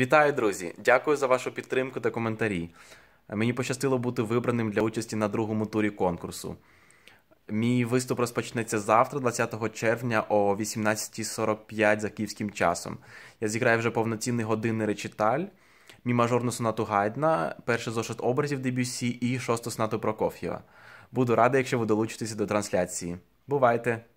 Вітаю, друзі! Дякую за вашу підтримку та коментарі. Мені пощастило бути вибраним для участі на другому турі конкурсу. Мій виступ розпочнеться завтра, 20 червня, о 18.45 за київським часом. Я зіграю вже повноцінний годинний речиталь, мажорну сонату Гайдна, перший зошит образів Дебюсі і шосту сонату Прокоф'єва. Буду радий, якщо ви долучитеся до трансляції. Бувайте!